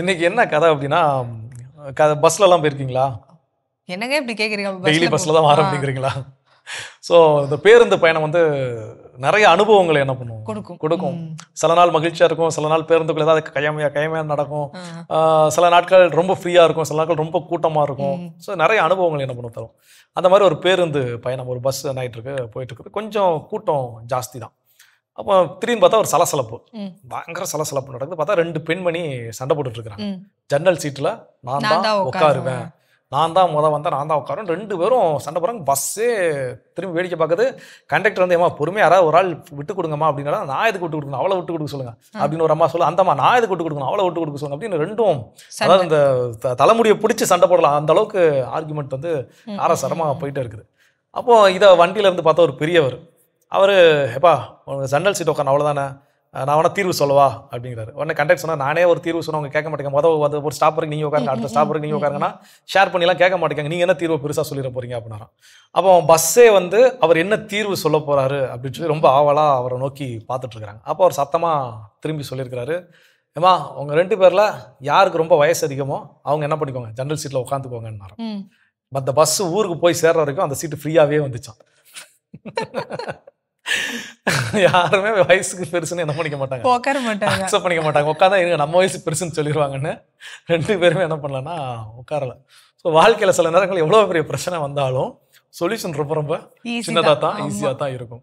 இன்னைக்கு என்ன கதை அப்படின்னா கதை பஸ்லலாம் போயிருக்கீங்களா என்னங்க இப்படி கேட்குறீங்க டெய்லி பஸ்ஸில் தான் ஆரம்பிக்கிறீங்களா ஸோ இந்த பேருந்து பயணம் வந்து நிறைய அனுபவங்களை என்ன பண்ணுவோம் கொடுக்கும் கொடுக்கும் சில நாள் மகிழ்ச்சியாக இருக்கும் சில நாள் பேருந்துக்குள்ள ஏதாவது கையமையா கையமையா நடக்கும் சில நாட்கள் ரொம்ப ஃப்ரீயாக இருக்கும் சில நாட்கள் ரொம்ப கூட்டமாக இருக்கும் ஸோ நிறைய அனுபவங்கள் என்ன பண்ண தரும் அந்த மாதிரி ஒரு பேருந்து பயணம் ஒரு பஸ் என்ன இருக்கு போயிட்டு இருக்குது கொஞ்சம் கூட்டம் ஜாஸ்தி தான் அப்போ திடீர்னு பார்த்தா ஒரு சலசலப்பு பயங்கர சலசலப்பு நடக்குது பார்த்தா ரெண்டு பெண்மணி சண்டை போட்டுட்டு இருக்கிறாங்க ஜன்னல் சீட்டில் நான் தான் உட்காருவேன் நான் தான் முத வந்தால் நான் தான் உட்காருவேன் ரெண்டு பேரும் சண்டை போகிறாங்க பஸ்ஸே திரும்பி வேடிக்கை பார்க்குது கண்டக்டர் வந்து ஏமா பொறுமையாக யாராவது ஒரு ஆள் விட்டு கொடுங்கம்மா அப்படின்னா நான் எதுக்கு விட்டு கொடுக்கணும் அவ்வளோ விட்டு கொடுக்க சொல்லுங்க அப்படின்னு ஒரு அம்மா சொல்லு அந்தம்மா நான் எதுக்கு விட்டு கொடுக்கணும் அவ்வளோ விட்டு கொடுக்க சொல்லுங்க அப்படின்னு ரெண்டும் அதாவது இந்த தலைமுடியை பிடிச்சி சண்டை போடலாம் அந்த அளவுக்கு ஆர்குமெண்ட் வந்து ஆரசரமாக போயிட்டே இருக்குது அப்போது இதை வண்டியிலேருந்து பார்த்தா ஒரு பெரியவர் அவர் எப்பா உனக்கு ஜன்னல் சீட் உட்காந்து அவ்வளோதானே நான் வேணா தீர்வு சொல்லவா அப்படிங்கிறாரு உடனே கண்டக்ட் சொன்னால் நானே ஒரு தீர்வு சொன்னால் அவங்க கேட்க மாட்டேங்க மொதல் அது ஒரு ஸ்டாப் நீங்கள் உட்காருங்க அடுத்த ஸ்டாப் நீங்கள் உட்காருங்கன்னா ஷேர் பண்ணிலாம் கேட்க மாட்டேங்க நீங்கள் என்ன தீர்வு பெருசாக சொல்லிட போறீங்க அப்படின்னா அப்போ பஸ்ஸே வந்து அவர் என்ன தீர்வு சொல்ல போகிறாரு அப்படின்னு சொல்லி ரொம்ப ஆவலாக அவரை நோக்கி பார்த்துட்ருக்குறாங்க அப்போ அவர் சத்தமாக திரும்பி சொல்லியிருக்கிறாரு ஏமா உங்கள் ரெண்டு பேரில் யாருக்கு ரொம்ப வயசு அதிகமோ அவங்க என்ன பண்ணிக்கோங்க ஜென்ரல் சீட்டில் உட்காந்துக்கோங்கன்னு மற்ற பஸ்ஸு ஊருக்கு போய் சேர்ற வரைக்கும் அந்த சீட்டு ஃப்ரீயாகவே வந்துச்சான் யாருமே வயசுக்கு பெருசுன்னு என்ன பண்ணிக்க மாட்டாங்க உட்கார மாட்டாங்க பண்ணிக்க மாட்டாங்க உட்காந்தா இருங்க நம்ம வயசு பெருசுன்னு சொல்லிடுவாங்கன்னு ரெண்டு பேருமே என்ன பண்ணலன்னா உட்காரல ஸோ வாழ்க்கையில் சில நேரங்கள் எவ்வளோ பெரிய பிரச்சனை வந்தாலும் சொல்யூஷன் ரொம்ப ரொம்ப சின்னதாக தான் ஈஸியாக தான் இருக்கும்